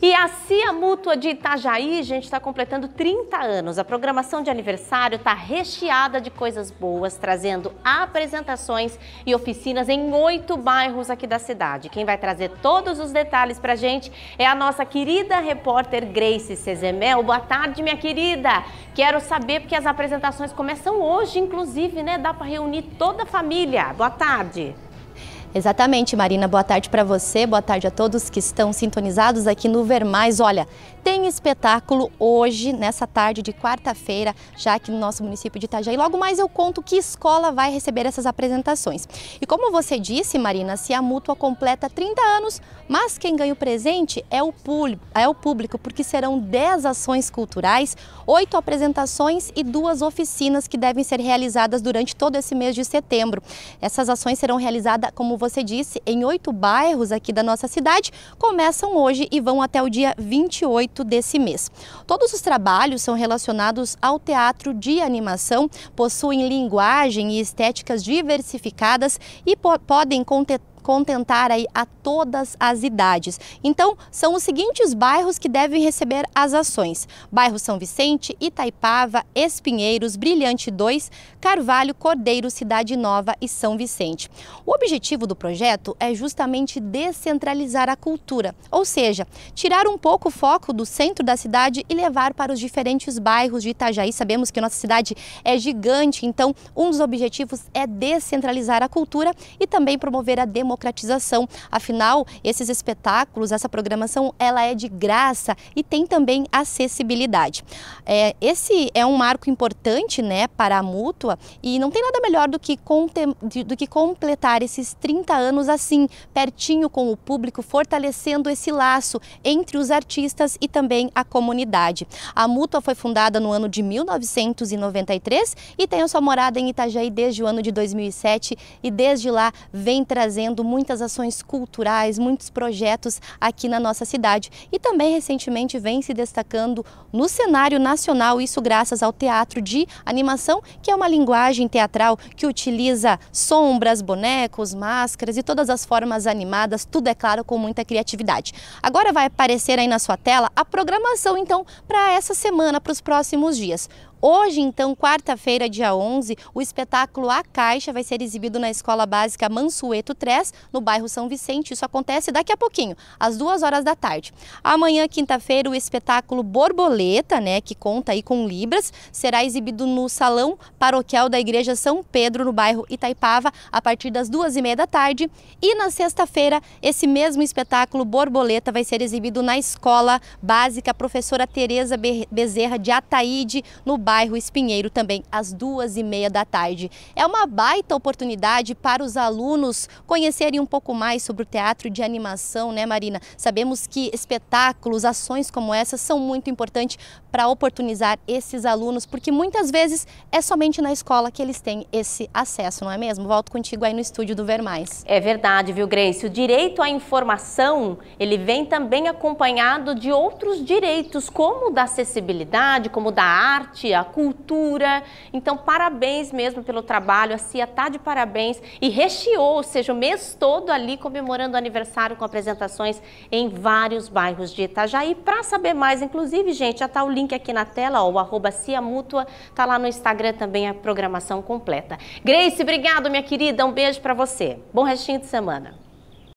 E a CIA Mútua de Itajaí, gente, está completando 30 anos. A programação de aniversário está recheada de coisas boas, trazendo apresentações e oficinas em oito bairros aqui da cidade. Quem vai trazer todos os detalhes para gente é a nossa querida repórter Grace Cezemel. Boa tarde, minha querida. Quero saber porque as apresentações começam hoje, inclusive, né? Dá para reunir toda a família. Boa tarde. Exatamente, Marina. Boa tarde para você, boa tarde a todos que estão sintonizados aqui no Vermais. Olha, tem espetáculo hoje, nessa tarde de quarta-feira, já aqui no nosso município de Itajaí. Logo mais eu conto que escola vai receber essas apresentações. E como você disse, Marina, se a mútua completa 30 anos, mas quem ganha o presente é o, é o público, porque serão 10 ações culturais, 8 apresentações e duas oficinas que devem ser realizadas durante todo esse mês de setembro. Essas ações serão realizadas, como você disse, em oito bairros aqui da nossa cidade, começam hoje e vão até o dia 28 desse mês. Todos os trabalhos são relacionados ao teatro de animação, possuem linguagem e estéticas diversificadas e po podem conter contentar aí a todas as idades. Então, são os seguintes bairros que devem receber as ações. Bairro São Vicente, Itaipava, Espinheiros, Brilhante 2, Carvalho, Cordeiro, Cidade Nova e São Vicente. O objetivo do projeto é justamente descentralizar a cultura, ou seja, tirar um pouco o foco do centro da cidade e levar para os diferentes bairros de Itajaí. Sabemos que nossa cidade é gigante, então um dos objetivos é descentralizar a cultura e também promover a democracia democratização. Afinal, esses espetáculos, essa programação, ela é de graça e tem também acessibilidade. É, esse é um marco importante né, para a mútua e não tem nada melhor do que, do que completar esses 30 anos assim, pertinho com o público, fortalecendo esse laço entre os artistas e também a comunidade. A mútua foi fundada no ano de 1993 e tem a sua morada em Itajaí desde o ano de 2007 e desde lá vem trazendo muitas ações culturais, muitos projetos aqui na nossa cidade. E também recentemente vem se destacando no cenário nacional, isso graças ao teatro de animação, que é uma linguagem teatral que utiliza sombras, bonecos, máscaras e todas as formas animadas, tudo é claro com muita criatividade. Agora vai aparecer aí na sua tela a programação então para essa semana, para os próximos dias. Hoje, então, quarta-feira, dia 11, o espetáculo A Caixa vai ser exibido na Escola Básica Mansueto 3, no bairro São Vicente. Isso acontece daqui a pouquinho, às duas horas da tarde. Amanhã, quinta-feira, o espetáculo Borboleta, né, que conta aí com Libras, será exibido no Salão Paroquial da Igreja São Pedro, no bairro Itaipava, a partir das duas e meia da tarde. E na sexta-feira, esse mesmo espetáculo Borboleta vai ser exibido na Escola Básica Professora Tereza Bezerra de Ataíde, no bairro Espinheiro também às duas e meia da tarde. É uma baita oportunidade para os alunos conhecerem um pouco mais sobre o teatro de animação, né Marina? Sabemos que espetáculos, ações como essa são muito importantes para oportunizar esses alunos, porque muitas vezes é somente na escola que eles têm esse acesso, não é mesmo? Volto contigo aí no estúdio do Vermais. É verdade, viu Grace? O direito à informação, ele vem também acompanhado de outros direitos, como da acessibilidade, como da arte, a cultura. Então, parabéns mesmo pelo trabalho. A CIA está de parabéns e recheou, ou seja, o mês todo ali comemorando o aniversário com apresentações em vários bairros de Itajaí. Para saber mais, inclusive, gente, já está o link aqui na tela, ó, o arroba CIA Mútua. Está lá no Instagram também a programação completa. Grace, obrigado, minha querida. Um beijo para você. Bom restinho de semana.